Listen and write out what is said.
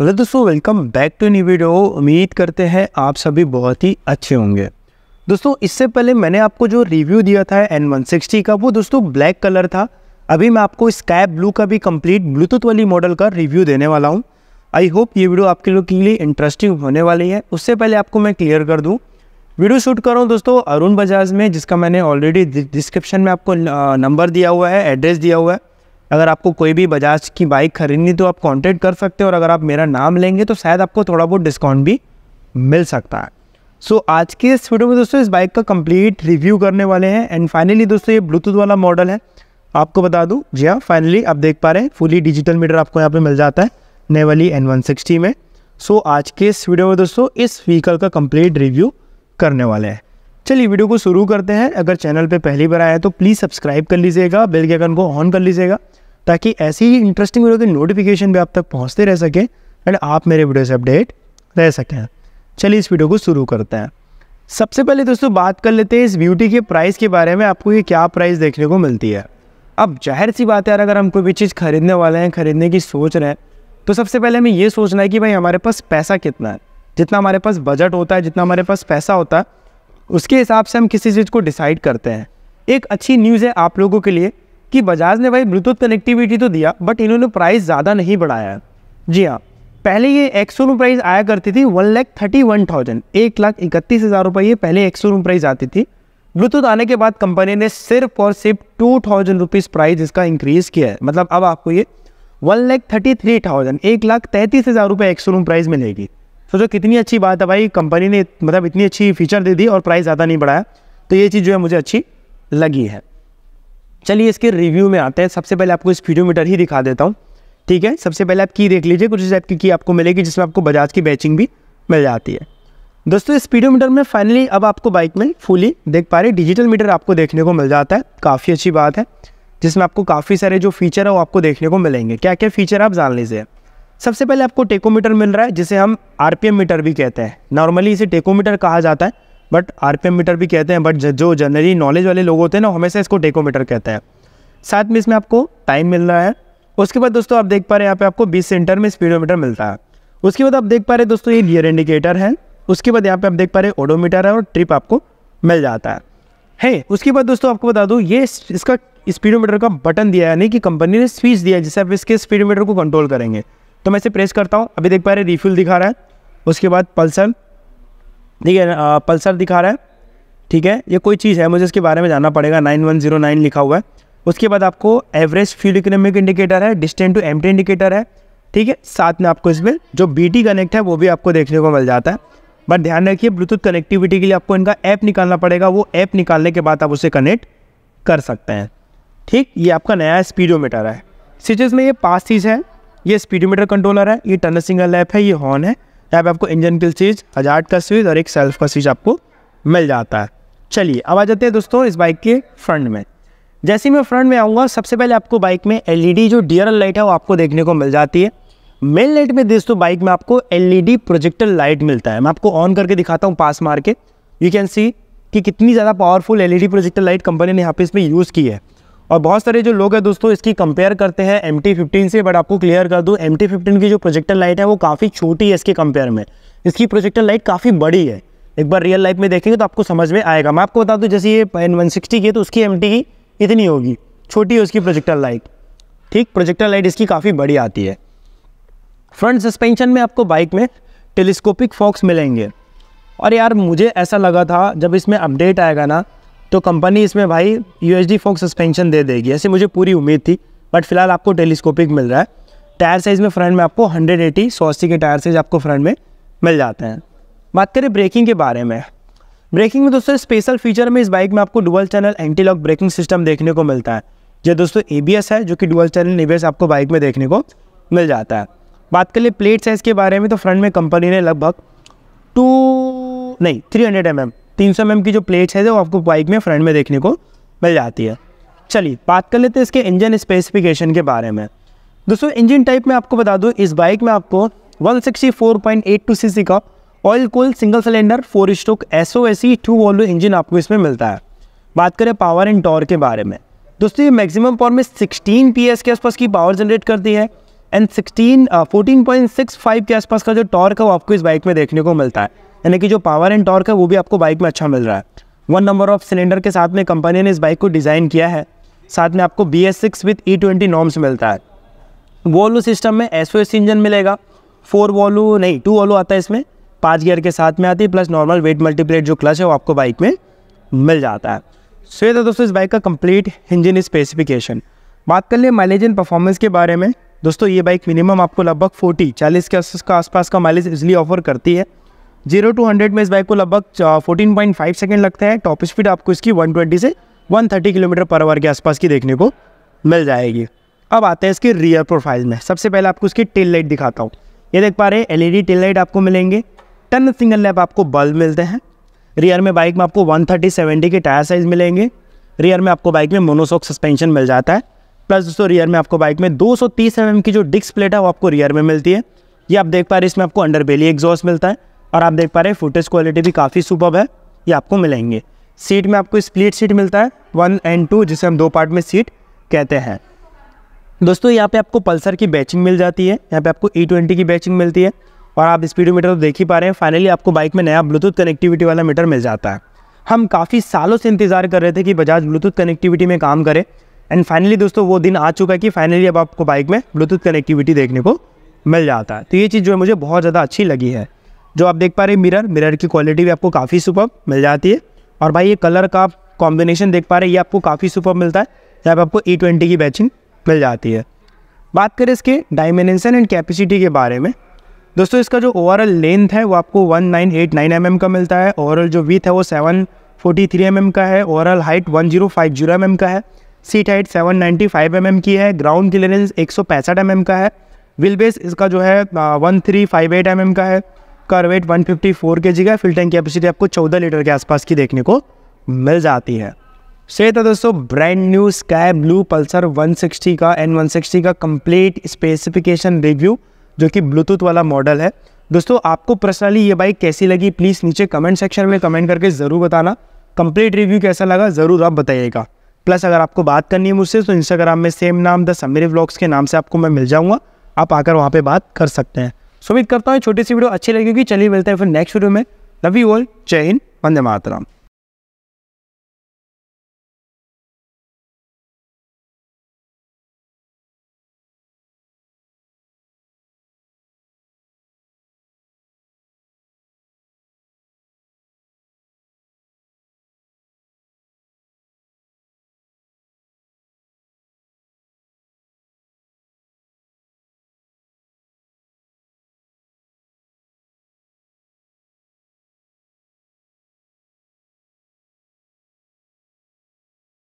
hello दोस्तों welcome back to new video उम्मीद करते हैं आप सभी बहुत ही अच्छे होंगे दोस्तों इससे पहले मैंने आपको जो रिव्यू दिया था एन वन सिक्सटी का वो दोस्तों ब्लैक कलर था अभी मैं आपको स्काई ब्लू का भी कंप्लीट ब्लूटूथ वाली मॉडल का रिव्यू देने वाला हूँ आई होप ये वीडियो आपके लोग के लिए इंटरेस्टिंग होने वाली है उससे पहले आपको मैं क्लियर कर दूँ वीडियो शूट कर रहा हूँ दोस्तों अरुण बजाज में जिसका मैंने ऑलरेडी डिस्क्रिप्शन में आपको नंबर दिया हुआ है एड्रेस दिया हुआ है अगर आपको कोई भी बजाज की बाइक खरीदनी तो आप कॉन्टेक्ट कर सकते हैं और अगर आप मेरा नाम लेंगे तो शायद आपको थोड़ा बहुत डिस्काउंट भी मिल सकता है सो so, आज के इस वीडियो में दोस्तों इस बाइक का कंप्लीट रिव्यू करने वाले हैं एंड फाइनली दोस्तों ये ब्लूटूथ वाला मॉडल है आपको बता दूँ जी हाँ फाइनली आप देख पा रहे हैं फुली डिजिटल मीटर आपको यहाँ पे मिल जाता है नए वाली एन वन सिक्सटी में सो so, आज के इस वीडियो में दोस्तों इस व्हीकल का कंप्लीट रिव्यू करने वाले हैं चलिए वीडियो को शुरू करते हैं अगर चैनल पर पहली बार आया तो प्लीज़ सब्सक्राइब कर लीजिएगा बेल के आइकन को ऑन कर लीजिएगा ताकि ऐसी ही इंटरेस्टिंग वीडियो की नोटिफिकेशन भी आप तक पहुँचते रह सके एंड आप मेरे वीडियो से अपडेट रह सकें चलिए इस वीडियो को शुरू करते हैं सबसे पहले दोस्तों बात कर लेते हैं इस ब्यूटी के प्राइस के बारे में आपको ये क्या प्राइस देखने को मिलती है अब जाहिर सी बात है यार अगर हम कोई भी चीज़ खरीदने वाले हैं खरीदने की सोच रहे हैं तो सबसे पहले हमें ये सोचना है कि भाई हमारे पास पैसा कितना है जितना हमारे पास बजट होता है जितना हमारे पास पैसा होता है उसके हिसाब से हम किसी चीज़ को डिसाइड करते हैं एक अच्छी न्यूज़ है आप लोगों के लिए कि बजाज ने भाई ब्लूटूथ कनेक्टिविटी तो दिया बट इन्होंने प्राइस ज़्यादा नहीं बढ़ाया है जी हाँ पहले ये एक्सो रूम प्राइस आया करती थी one lakh thirty one thousand एक लाख इकतीस हज़ार रुपये पहले एक्सोरूम रूम प्राइस आती थी ब्लूटूथ आने के बाद कंपनी ने सिर्फ और सिर्फ टू थाउजेंड रुपीज़ प्राइस इसका इंक्रीज़ किया है मतलब अब आपको ये one lakh thirty three thousand एक लाख तैंतीस हज़ार रुपये एक्सो रूम प्राइस मिलेगी सोचो तो कितनी अच्छी बात है भाई कंपनी ने मतलब इतनी अच्छी फीचर दे दी और प्राइस ज़्यादा नहीं बढ़ाया तो ये चीज़ जो है मुझे अच्छी लगी है चलिए इसके रिव्यू में आते हैं सबसे पहले आपको स्पीडोमीटर ही दिखा देता हूँ ठीक है सबसे पहले आप की देख लीजिए कुछ इस टाइप की की आपको मिलेगी जिसमें आपको बजाज की बैचिंग भी मिल जाती है दोस्तों स्पीडोमीटर में फाइनली अब आपको बाइक में फुली देख पा रहे डिजिटल मीटर आपको देखने को मिल जाता है काफ़ी अच्छी बात है जिसमें आपको काफ़ी सारे जो फीचर है वो आपको देखने को मिलेंगे क्या क्या फीचर आप जान लीजिए सबसे पहले आपको टेकोमीटर मिल रहा है जिसे हम आरपीएम मीटर भी कहते हैं नॉर्मली इसे टेकोमीटर कहा जाता है बट आरपीएम मीटर भी कहते हैं बट जो जनरली नॉलेज वाले लोग होते हैं ना हमेशा इसको डेकोमीटर कहते हैं साथ में इसमें आपको टाइम मिल रहा है उसके बाद दोस्तों आप देख पा रहे हैं यहाँ पे आपको 20 सेंटर में स्पीडोमीटर मिलता है उसके बाद आप देख पा रहे हैं दोस्तों ये गियर इंडिकेटर है उसके बाद यहाँ पे आप देख पा रहे हैं ओडोमीटर है और ट्रिप आपको मिल जाता है है उसके बाद दोस्तों आपको बता दूँ ये इसका स्पीडोमीटर का बटन दिया है यानी कि कंपनी ने स्विच दिया है जिससे आप इसके स्पीडोमीटर को कंट्रोल करेंगे तो मैं इसे प्रेस करता हूँ अभी देख पा रहे रिफ्यूल दिखा रहा है उसके बाद पल्सर ठीक है पल्सर दिखा रहा है ठीक है ये कोई चीज़ है मुझे इसके बारे में जानना पड़ेगा नाइन वन जीरो नाइन लिखा हुआ है उसके बाद आपको एवरेज फ्यूल इकोनॉमिक इंडिकेटर है डिस्टेंट टू एम इंडिकेटर है ठीक है साथ में आपको इसमें जो बी कनेक्ट है वो भी आपको देखने को मिल जाता है बट ध्यान रखिए ब्लूटूथ कनेक्टिविटी के लिए आपको इनका ऐप निकालना पड़ेगा वो ऐप निकालने के बाद आप उसे कनेक्ट कर सकते हैं ठीक ये आपका नया स्पीडोमीटर है स्विचेस में ये पास चीज़ है ये स्पीडोमीटर कंट्रोलर है ये टर्न सिंगल ऐप है ये हॉर्न है यहाँ पे आपको इंजन की स्विच हजार का स्विच और एक सेल्फ का स्विच आपको मिल जाता है चलिए अब आ जाते हैं दोस्तों इस बाइक के फ्रंट में जैसे मैं फ्रंट में आऊँगा सबसे पहले आपको बाइक में एल जो डी लाइट है वो आपको देखने को मिल जाती है मेन लाइट में दोस्तों बाइक में आपको एल प्रोजेक्टर लाइट मिलता है मैं आपको ऑन करके दिखाता हूँ पास मार के यू कैन सी कि कितनी ज़्यादा powerful LED projector light company ने यहाँ पे इसमें यूज़ की है और बहुत सारे जो लोग हैं दोस्तों इसकी कंपेयर करते हैं एम टी से बट आपको क्लियर कर दूँ एम टी की जो प्रोजेक्टर लाइट है वो काफ़ी छोटी है इसके कंपेयर में इसकी प्रोजेक्टर लाइट काफ़ी बड़ी है एक बार रियल लाइफ में देखेंगे तो आपको समझ में आएगा मैं आपको बता दूँ जैसे ये एन वन सिक्सटी की है तो उसकी एम टी इतनी होगी छोटी है उसकी प्रोजेक्टर लाइट ठीक प्रोजेक्टर लाइट इसकी काफ़ी बड़ी आती है फ्रंट सस्पेंशन में आपको बाइक में टेलीस्कोपिक फॉक्स मिलेंगे और यार मुझे ऐसा लगा था जब इसमें अपडेट आएगा ना तो कंपनी इसमें भाई U H D fork suspension दे देगी ऐसे मुझे पूरी उम्मीद थी बट फिलहाल आपको टेलीस्कोपिक मिल रहा है टायर साइज़ में फ्रंट में आपको हंड्रेड एटी सौ के टायर साइज़ आपको फ्रंट में मिल जाते हैं बात करें ब्रेकिंग के बारे में ब्रेकिंग में दोस्तों स्पेशल फीचर में इस बाइक में आपको dual channel anti lock braking system देखने को मिलता है जो दोस्तों ए है जो कि डुअल चैनल ए आपको बाइक में देखने को मिल जाता है बात कर लिए प्लेट साइज़ के बारे में तो फ्रंट में कंपनी ने लगभग टू नहीं थ्री हंड्रेड एम एम तीन सौ एम की जो प्लेट्स है वो आपको बाइक में फ्रंट में देखने को मिल जाती है चलिए बात कर लेते हैं इसके इंजन स्पेसिफिकेशन के बारे में दोस्तों इंजन टाइप में आपको बता दूँ इस बाइक में आपको 164.82 सीसी का oil cool single cylinder four stroke S O two valve engine आपको इसमें मिलता है बात करें पावर एंड टॉर के बारे में दोस्तों ये मैक्सिमम पावर में 16 पी के आसपास की पावर जनरेट करती है एंड 16 14.65 के आसपास का जो टॉर्क है वो आपको इस बाइक में देखने को मिलता है यानी कि जो पावर एंड टॉर्क है वो भी आपको बाइक में अच्छा मिल रहा है वन नंबर ऑफ सिलेंडर के साथ में कंपनी ने इस बाइक को डिज़ाइन किया है साथ में आपको B S six with E twenty norms मिलता है वोलू सिस्टम में एस ओ एस इंजन मिलेगा फोर वॉलू नहीं टू वॉलू आता है इसमें पाँच गियर के साथ में आती है प्लस नॉर्मल वेट मल्टीप्लेट जो क्लच है वो आपको बाइक में मिल जाता है सो ये था दोस्तों इस बाइक का कंप्लीट इंजन स्पेसिफिकेशन बात कर लिए माइलेज एंड परफॉर्मेंस के बारे में दोस्तों ये बाइक मिनिमम आपको लगभग 40 40 के आसपास का माइलेज इजिली ऑफर करती है जीरो टू हंड्रेड में इस बाइक को लगभग फोर्टीन पॉइंट फाइव सेकेंड लगता है टॉप स्पीड आपको इसकी वन ट्वेंटी से one thirty kilometre per hour के आसपास की देखने को मिल जाएगी अब आते हैं इसके रियर प्रोफाइल में सबसे पहले आपको इसकी टेल लाइट दिखाता हूँ ये देख पा रहे हैं एलईडी टेल लाइट आपको मिलेंगे टन सिंगल लैप आपको बल्ब मिलते हैं रियर में बाइक में आपको वन थर्टी सेवेंटी के टायर साइज मिलेंगे रियर में आपको बाइक में मोनोसॉक सस्पेंशन मिल जाता है प्लस दोस्तों रियर में आपको बाइक में दो सौ तीस एम एम की जो डिस्क प्लेट है वो आपको रियर में मिलती है ये आप देख पा रहे हैं इसमें आपको अंडर बेली एग्जॉस्ट मिलता है और आप देख पा रहे हैं फुटेज क्वालिटी भी काफ़ी सुपर है ये आपको मिलेंगे सीट में आपको स्प्लिट सीट मिलता है वन एंड टू जिसे हम दो पार्ट में सीट कहते हैं दोस्तों यहाँ पे आपको पल्सर की बैचिंग मिल जाती है यहाँ पे आपको ई e ट्वेंटी की बैचिंग मिलती है और आप स्पीडोमीटर तो देख ही पा रहे हैं फाइनली आपको बाइक में नया ब्लूटूथ कनेक्टिविटी वाला मीटर मिल जाता है हम काफ़ी सालों से इंतज़ार कर रहे थे कि बजाज ब्लूटूथ कनेक्टिविटी में काम करे एंड फाइनली दोस्तों वो दिन आ चुका है कि फाइनली अब आपको बाइक में ब्लूटूथ कनेक्टिविटी देखने को मिल जाता है तो ये चीज़ जो है मुझे बहुत ज़्यादा अच्छी लगी है जो आप देख पा रहे हैं मिरर मिरर की क्वालिटी भी आपको काफ़ी सुपर मिल जाती है और भाई ये कलर का कॉम्बिनेशन देख पा रहे हैं ये आपको काफ़ी सुपर मिलता है जब पर आपको ई e ट्वेंटी की बैचिंग मिल जाती है बात करें इसके डायमेंशन एंड कैपेसिटी के बारे में दोस्तों इसका जो ओवरऑल लेंथ है वो आपको 1989 mm का मिलता है ओवरऑल जो विथ है वो 743 mm का है ओवरऑल हाइट 1050 mm का है सीट हाइट 795 mm की है ग्राउंड क्लियरेंस एम mm का है व्हील बेस इसका जो है 1358 uh, mm का है आपका वेट 154 फिफ्टी फोर के जी का फिल टैंक कैपेसिटी आपको 14 लीटर के आसपास की देखने को मिल जाती है सही था तो दोस्तों brand new sky blue Pulsar 160 का एन 160 का कंप्लीट स्पेसिफिकेशन रिव्यू जो कि ब्लूटूथ वाला मॉडल है दोस्तों आपको पर्सनली ये बाइक कैसी लगी प्लीज़ नीचे कमेंट सेक्शन में कमेंट करके ज़रूर बताना कंप्लीट रिव्यू कैसा लगा ज़रूर आप बताइएगा प्लस अगर आपको बात करनी है मुझसे तो इंस्टाग्राम में सेम नाम द समीर व्लॉग्स के नाम से आपको मैं मिल जाऊंगा आप आकर वहाँ पर बात कर सकते हैं सो उम्मीद करता हूँ छोटी सी वीडियो अच्छी लगेगी चलिए मिलते हैं फिर नेक्स्ट वीडियो में लव यू ऑल जय हिंद वंदे मातराम